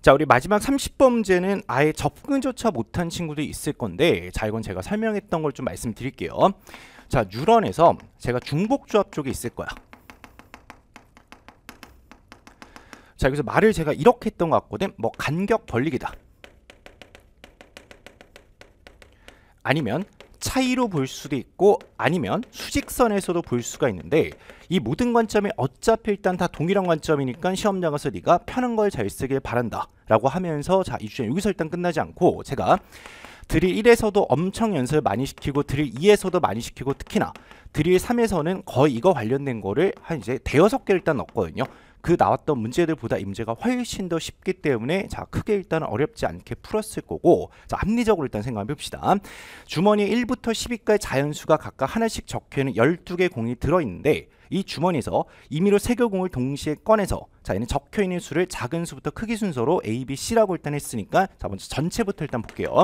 자 우리 마지막 30범죄는 아예 접근조차 못한 친구도 있을 건데 자 이건 제가 설명했던 걸 좀 말씀드릴게요 자 뉴런에서 제가 중복조합 쪽에 있을 거야 자 여기서 말을 제가 이렇게 했던 것 같거든 뭐 간격 벌리기다 아니면 차이로 볼 수도 있고 아니면 수직선에서도 볼 수가 있는데 이 모든 관점이 어차피 일단 다 동일한 관점이니까 시험장에서 네가 편한 걸 잘 쓰길 바란다 라고 하면서 자 이 주제는 여기서 일단 끝나지 않고 제가 드릴 1에서도 엄청 연습 을 많이 시키고 드릴 2에서도 많이 시키고 특히나 드릴 3에서는 거의 이거 관련된 거를 한 이제 대여섯 개를 일단 넣었거든요 그 나왔던 문제들보다 임제가 훨씬 더 쉽기 때문에 자 크게 일단 어렵지 않게 풀었을 거고 자 합리적으로 일단 생각해 봅시다. 주머니 1부터 1 0까지 자연수가 각각 하나씩 적혀있는 12개 공이 들어있는데 이 주머니에서 임의로 세 개공을 동시에 꺼내서 자 얘는 적혀있는 수를 작은 수부터 크기 순서로 A, B, C라고 일단 했으니까 자 먼저 전체부터 일단 볼게요.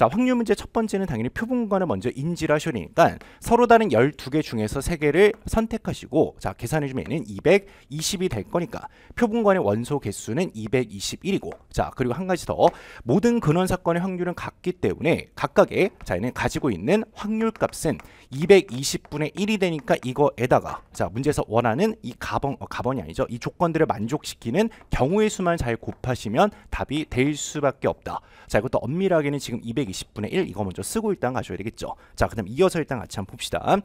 자, 확률 문제 첫 번째는 당연히 표본관을 먼저 인지를 하셔야되니까 서로 다른 12개 중에서 3개를 선택하시고 자, 계산해 주면은 220이 될 거니까 표본관의 원소 개수는 221이고 자, 그리고 한 가지 더 모든 근원 사건의 확률은 같기 때문에 각각의 자기는 가지고 있는 확률 값은 220분의 1이 되니까 이거에다가 자, 문제에서 원하는 이 가번 어, 가번이 아니죠. 이 조건들을 만족시키는 경우의 수만 잘 곱하시면 답이 될 수밖에 없다. 자, 이것도 엄밀하게는 지금 220 빼기 0분의1 이거 먼저 쓰고 일단 가셔야 되겠죠. 자, 그 다음 이어서 일단 같이 한번 봅시다.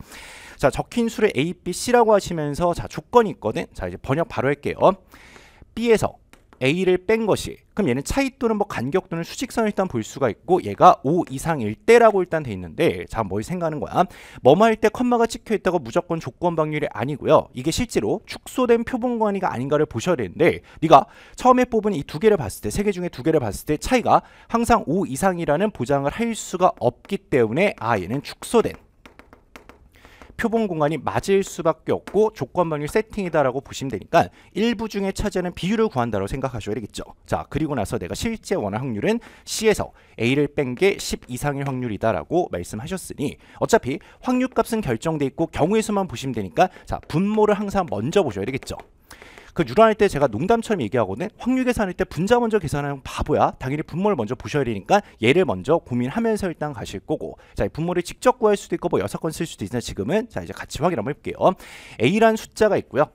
자, 적힌 수를 A, B, C라고 하시면서 자, 조건이 있거든. 자, 이제 번역 바로 할게요. B에서 A를 뺀 것이 그럼 얘는 차이 또는 뭐 간격 또는 수직선을 일단 볼 수가 있고 얘가 5 이상일 때라고 일단 돼 있는데 자 뭘 생각하는 거야 뭐뭐 할 때 컴마가 찍혀 있다고 무조건 조건 방률이 아니고요 이게 실제로 축소된 표본 관위가 아닌가를 보셔야 되는데 네가 처음에 뽑은 이 두 개를 봤을 때 세 개 중에 두 개를 봤을 때 차이가 항상 5 이상이라는 보장을 할 수가 없기 때문에 아 얘는 축소된 표본 공간이 맞을 수밖에 없고 조건 만률 세팅이다라고 보시면 되니까 일부 중에 차지하는 비율을 구한다고 생각하셔야 되겠죠. 자 그리고 나서 내가 실제 원할 확률은 C에서 A를 뺀 게 10 이상일 확률이다라고 말씀하셨으니 어차피 확률값은 결정돼 있고 경우의 수만 보시면 되니까 자 분모를 항상 먼저 보셔야 되겠죠. 그 유라할 때 제가 농담처럼 얘기하거든 확률 계산할 때 분자 먼저 계산하는 바보야 당연히 분모를 먼저 보셔야 되니까 얘를 먼저 고민하면서 일단 가실 거고 자 분모를 직접 구할 수도 있고 뭐 여섯 건 쓸 수도 있으나 지금은 자 이제 같이 확인 한번 해볼게요 A란 숫자가 있고요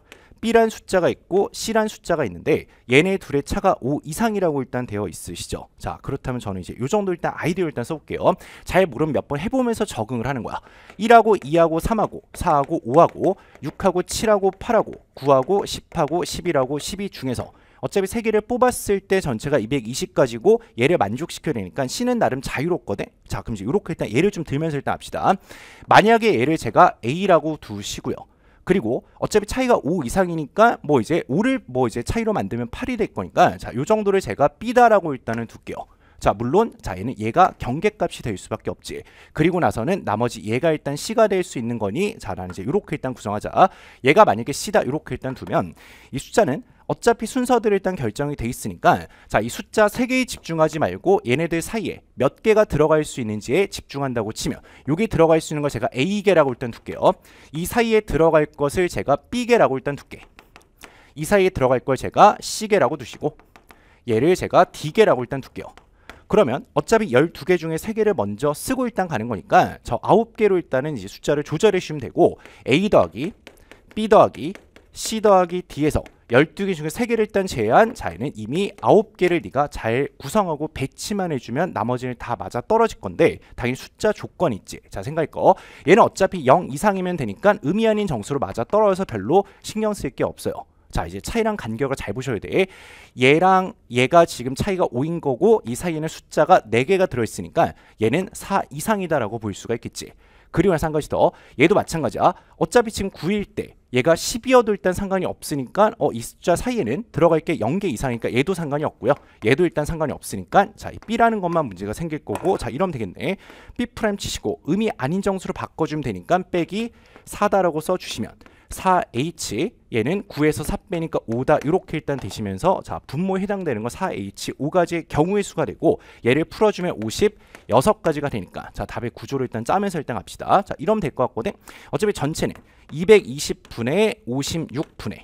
B란 숫자가 있고 C란 숫자가 있는데 얘네 둘의 차가 5 이상이라고 일단 되어 있으시죠. 자 그렇다면 저는 이제 요 정도 일단 아이디어 일단 써볼게요. 잘 물으면 몇 번 해보면서 적응을 하는 거야. 1하고 2하고 3하고 4하고 5하고 6하고 7하고 8하고 9하고 10하고 11하고 12 중에서 어차피 3 개를 뽑았을 때 전체가 220까지고 얘를 만족시켜야 되니까 C는 나름 자유롭거든 자 그럼 이제 이렇게 일단 얘를 좀 들면서 일단 합시다 만약에 얘를 제가 A라고 두시고요 그리고 어차피 차이가 5 이상이니까 뭐 이제 5를 뭐 이제 차이로 만들면 8이 될 거니까 자, 요 정도를 제가 B다라고 일단은 두게요 자 물론 자 얘는 얘가 경계값이 될 수밖에 없지 그리고 나서는 나머지 얘가 일단 C가 될 수 있는 거니 자나는 이제 이렇게 일단 구성하자 얘가 만약에 C다 이렇게 일단 두면 이 숫자는 어차피 순서들 일단 결정이 돼 있으니까 자 이 숫자 3개에 집중하지 말고 얘네들 사이에 몇 개가 들어갈 수 있는지에 집중한다고 치면 여기 들어갈 수 있는 걸 제가 A개라고 일단 둘게요 이 사이에 들어갈 것을 제가 B개라고 일단 둘게 이 사이에 들어갈 걸 제가 C개라고 두시고 얘를 제가 D개라고 일단 둘게요 그러면 어차피 12개 중에 3개를 먼저 쓰고 일단 가는 거니까 저 9개로 일단은 이제 숫자를 조절해 주시면 되고 A 더하기 B 더하기 C 더하기 D에서 12개 중에 3개를 일단 제외한 자에는 이미 9개를 네가 잘 구성하고 배치만 해주면 나머지는 다 맞아 떨어질 건데 당연히 숫자 조건이 있지 자 생각할 거 얘는 어차피 0 이상이면 되니까 의미 아닌 정수로 맞아 떨어져서 별로 신경 쓸 게 없어요 자 이제 차이랑 간격을 잘 보셔야 돼 얘랑 얘가 지금 차이가 5인 거고 이 사이에는 숫자가 4개가 들어있으니까 얘는 4 이상이다 라고 볼 수가 있겠지 그리고 나서 한 가지 더 얘도 마찬가지야 어차피 지금 9일 때 얘가 10이어도 일단 상관이 없으니까 어, 이 숫자 사이에는 들어갈 게 0개 이상이니까 얘도 상관이 없고요 얘도 일단 상관이 없으니까 자이 B라는 것만 문제가 생길 거고 자 이러면 되겠네 B 프라임 치시고 음이 아닌 정수로 바꿔주면 되니까 빼기 4다라고 써주시면 4H 얘는 9에서 4 빼니까 5다 이렇게 일단 되시면서 자 분모에 해당되는 건 4H 5가지의 경우의 수가 되고 얘를 풀어주면 50 6가지가 되니까 자 답의 구조를 일단 짜면서 일단 갑시다 자 이러면 될 것 같거든 어차피 전체는 220분의 56분의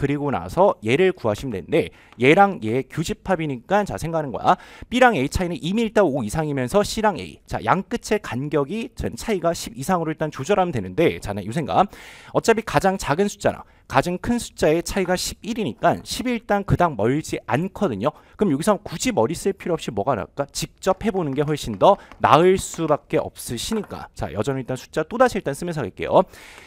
그리고 나서 얘를 구하시면 되는데 얘랑 얘 규집합이니까 자 생각하는 거야. B랑 A 차이는 2미일5 이상이면서 C랑 A. 자, 양 끝의 간격이 전 차이가 10 이상으로 일단 조절하면 되는데 자는 이 생각. 어차피 가장 작은 숫자나 가장 큰 숫자의 차이가 11이니까 11단 그닥 멀지 않거든요. 그럼 여기서 굳이 머리 쓸 필요 없이 뭐가 나을까? 직접 해보는 게 훨씬 더 나을 수밖에 없으시니까. 자, 여전히 일단 숫자 또다시 일단 쓰면서 할게요.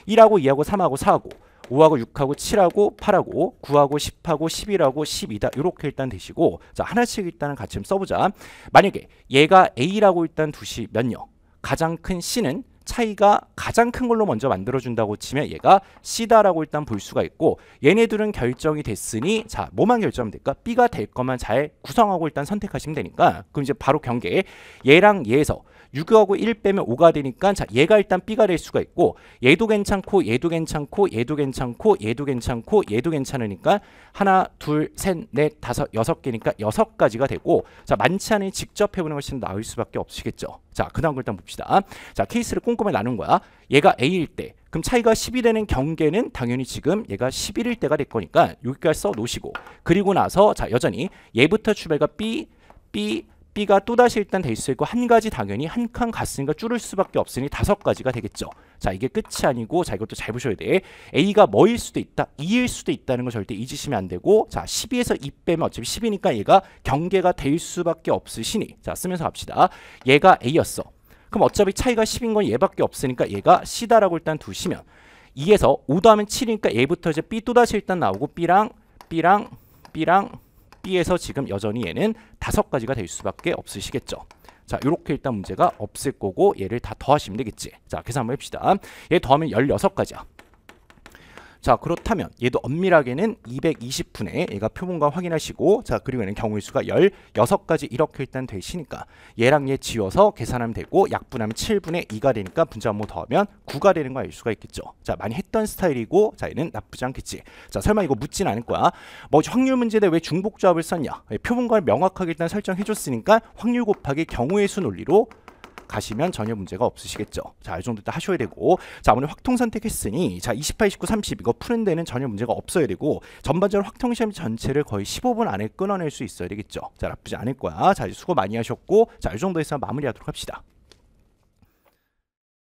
1하고 2하고 3하고 4하고 5하고 6하고 7하고 8하고 9하고 10하고 11하고 12다 이렇게 일단 되시고 자 하나씩 일단은 같이 좀 써보자 만약에 얘가 A라고 일단 두시면요 가장 큰 C는 차이가 가장 큰 걸로 먼저 만들어준다고 치면 얘가 C다라고 일단 볼 수가 있고 얘네들은 결정이 됐으니 자 뭐만 결정하면 될까? B가 될 것만 잘 구성하고 일단 선택하시면 되니까 그럼 이제 바로 경계 얘랑 얘에서 6하고 1 빼면 5가 되니까 자 얘가 일단 B가 될 수가 있고 얘도 괜찮고 얘도 괜찮고 얘도 괜찮고 얘도 괜찮고 얘도 괜찮으니까 하나 둘 셋 넷 다섯 여섯 개니까 여섯 가지가 되고 자 많지 않은 직접 해보는 것이 나을 수밖에 없으겠죠 자그 다음 걸 일단 봅시다 자 케이스를 꼼꼼히 나눈 거야 얘가 A일 때 그럼 차이가 10이 되는 경계는 당연히 지금 얘가 11일 때가 될 거니까 여기까지 써 놓으시고 그리고 나서 자 여전히 얘부터 출발과 B, B, B가 또다시 일단 될 수 있고 한 가지 당연히 한 칸 갔으니까 줄을 수밖에 없으니 다섯 가지가 되겠죠. 자 이게 끝이 아니고 자 이것도 잘 보셔야 돼. A가 뭐일 수도 있다. 2일 수도 있다는 걸 절대 잊으시면 안 되고 자 12에서 2 빼면 어차피 10이니까 얘가 경계가 될 수밖에 없으시니 자 쓰면서 갑시다. 얘가 A였어. 그럼 어차피 차이가 10인 건 얘밖에 없으니까 얘가 C다라고 일단 두시면 2에서 5 더하면 7이니까 얘부터 이제 B 또다시 일단 나오고 B랑 B랑 B랑 B에서 지금 여전히 얘는 다섯 가지가 될 수밖에 없으시겠죠. 자 이렇게 일단 문제가 없을 거고 얘를 다 더하시면 되겠지. 자 계산 한번 해봅시다. 얘 더하면 16가지야. 자 그렇다면 얘도 엄밀하게는 220분에 얘가 표본과 확인하시고 자 그리고 얘는 경우의 수가 16가지 이렇게 일단 되시니까 얘랑 얘 지워서 계산하면 되고 약분하면 7분의 2가 되니까 분자 한번 더하면 9가 되는 거 알 수가 있겠죠 자 많이 했던 스타일이고 자 얘는 나쁘지 않겠지 자 설마 이거 묻진 않을 거야 뭐 확률 문제인데 왜 중복 조합을 썼냐 예, 표본과를 명확하게 일단 설정해 줬으니까 확률 곱하기 경우의 수 논리로 가시면 전혀 문제가 없으시겠죠. 자, 이 정도 일 하셔야 되고 자, 오늘 확통 선택했으니 자, 28, 29, 30 이거 푸는 데는 전혀 문제가 없어야 되고 전반적으로 확통 시험 전체를 거의 15분 안에 끊어낼 수 있어야 되겠죠. 자, 나쁘지 않을 거야. 자, 이제 수고 많이 하셨고 자, 이 정도에서 마무리하도록 합시다.